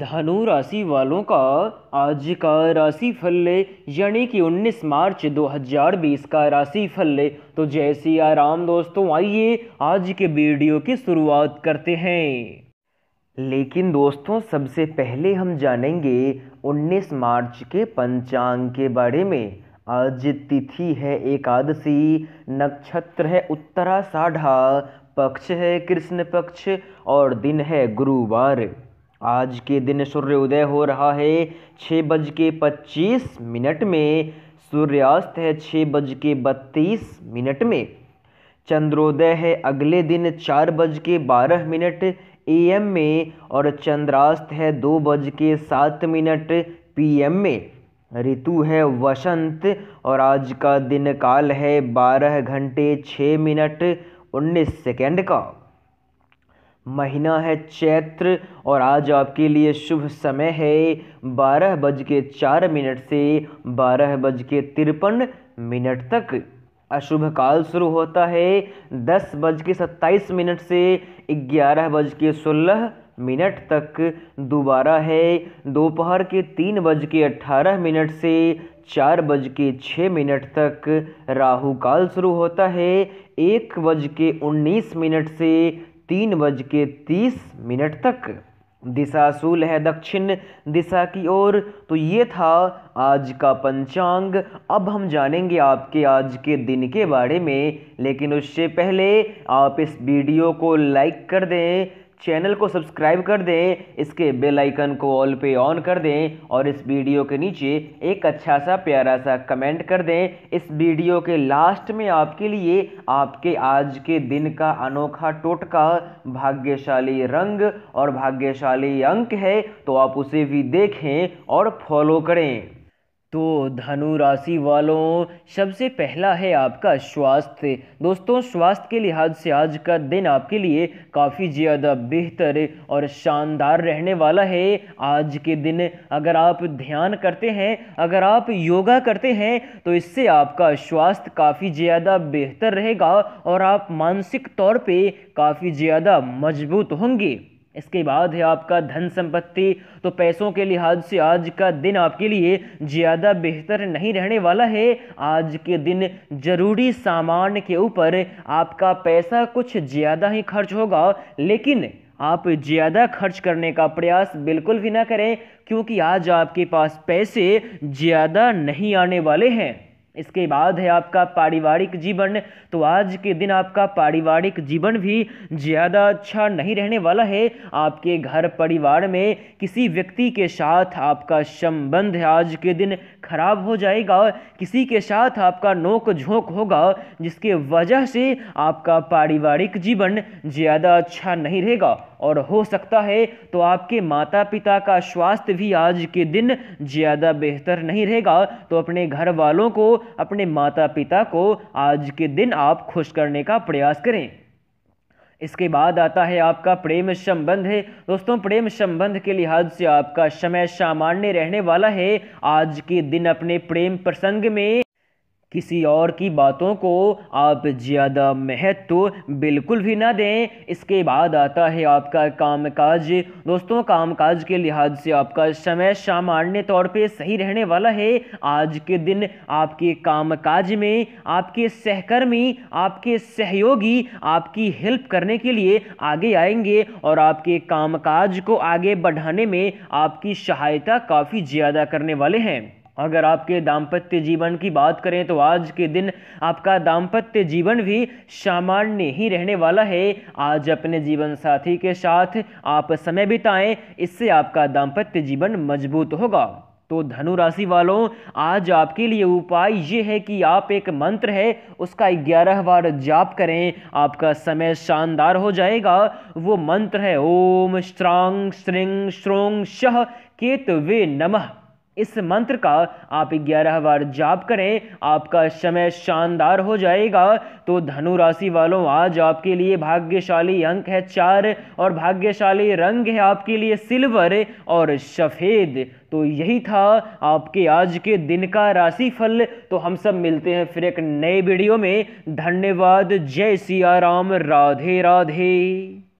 धनु राशि वालों का आज का राशि फल यानी कि 19 मार्च 2020 का राशि फल तो जय आराम दोस्तों आइए आज के वीडियो की शुरुआत करते हैं लेकिन दोस्तों सबसे पहले हम जानेंगे 19 मार्च के पंचांग के बारे में आज तिथि है एकादशी नक्षत्र है उत्तरा साढ़ा पक्ष है कृष्ण पक्ष और दिन है गुरुवार आज के दिन सूर्योदय हो रहा है छः बज के पच्चीस मिनट में सूर्यास्त है छः बज के बत्तीस मिनट में चंद्रोदय है अगले दिन चार बज के बारह मिनट ए एम में और चंद्रास्त है दो बज के सात मिनट पी एम में ऋतु है वसंत और आज का दिन काल है बारह घंटे छः मिनट उन्नीस सेकेंड का महीना है चैत्र और आज आपके लिए शुभ समय है बारह बज के चार मिनट से बारह बज के तिरपन मिनट तक अशुभ काल शुरू होता है दस बज के सत्ताईस मिनट से ग्यारह बज के सोलह मिनट तक दोबारा है दोपहर के तीन बज के अट्ठारह मिनट से चार बज के छः मिनट तक राहु काल शुरू होता है एक बज के उन्नीस मिनट से तीन बज के तीस मिनट तक दिशा सूल है दक्षिण दिशा की ओर तो ये था आज का पंचांग अब हम जानेंगे आपके आज के दिन के बारे में लेकिन उससे पहले आप इस वीडियो को लाइक कर दें चैनल को सब्सक्राइब कर दें इसके बेल आइकन को ऑल पे ऑन कर दें और इस वीडियो के नीचे एक अच्छा सा प्यारा सा कमेंट कर दें इस वीडियो के लास्ट में आपके लिए आपके आज के दिन का अनोखा टोटका भाग्यशाली रंग और भाग्यशाली अंक है तो आप उसे भी देखें और फॉलो करें तो धनु राशि वालों सबसे पहला है आपका स्वास्थ्य दोस्तों स्वास्थ्य के लिहाज से आज का दिन आपके लिए काफ़ी ज़्यादा बेहतर और शानदार रहने वाला है आज के दिन अगर आप ध्यान करते हैं अगर आप योगा करते हैं तो इससे आपका स्वास्थ्य काफ़ी ज़्यादा बेहतर रहेगा और आप मानसिक तौर पे काफ़ी ज़्यादा मजबूत होंगे इसके बाद है आपका धन संपत्ति तो पैसों के लिहाज से आज का दिन आपके लिए ज़्यादा बेहतर नहीं रहने वाला है आज के दिन ज़रूरी सामान के ऊपर आपका पैसा कुछ ज़्यादा ही खर्च होगा लेकिन आप ज़्यादा खर्च करने का प्रयास बिल्कुल भी ना करें क्योंकि आज आपके पास पैसे ज़्यादा नहीं आने वाले हैं इसके बाद है आपका पारिवारिक जीवन तो आज के दिन आपका पारिवारिक जीवन भी ज़्यादा अच्छा नहीं रहने वाला है आपके घर परिवार में किसी व्यक्ति के साथ आपका संबंध आज के दिन खराब हो जाएगा किसी के साथ आपका नोक झोंक होगा जिसके वजह से आपका पारिवारिक जीवन ज़्यादा अच्छा नहीं रहेगा और हो सकता है तो आपके माता पिता का स्वास्थ्य भी आज के दिन ज़्यादा बेहतर नहीं रहेगा तो अपने घर वालों को अपने माता पिता को आज के दिन आप खुश करने का प्रयास करें इसके बाद आता है आपका प्रेम संबंध है दोस्तों प्रेम संबंध के लिहाज से आपका समय सामान्य रहने वाला है आज के दिन अपने प्रेम प्रसंग में किसी और की बातों को आप ज़्यादा महत्व तो बिल्कुल भी ना दें इसके बाद आता है आपका कामकाज दोस्तों कामकाज के लिहाज से आपका समय सामान्य तौर पे सही रहने वाला है आज के दिन आपके कामकाज में आपके सहकर्मी आपके सहयोगी आपकी हेल्प करने के लिए आगे आएंगे और आपके कामकाज को आगे बढ़ाने में आपकी सहायता काफ़ी ज़्यादा करने वाले हैं अगर आपके दाम्पत्य जीवन की बात करें तो आज के दिन आपका दाम्पत्य जीवन भी सामान्य ही रहने वाला है आज अपने जीवन साथी के साथ आप समय बिताएं इससे आपका दाम्पत्य जीवन मजबूत होगा तो धनु राशि वालों आज आपके लिए उपाय ये है कि आप एक मंत्र है उसका ग्यारह बार जाप करें आपका समय शानदार हो जाएगा वो मंत्र है ओम श्रांग श्रृंग श्रोंग शह केतवे नमः इस मंत्र का आप ग्यारह बार जाप करें आपका समय शानदार हो जाएगा तो धनु राशि वालों आज आपके लिए भाग्यशाली अंक है चार और भाग्यशाली रंग है आपके लिए सिल्वर और सफ़ेद तो यही था आपके आज के दिन का राशिफल तो हम सब मिलते हैं फिर एक नए वीडियो में धन्यवाद जय सिया राम राधे राधे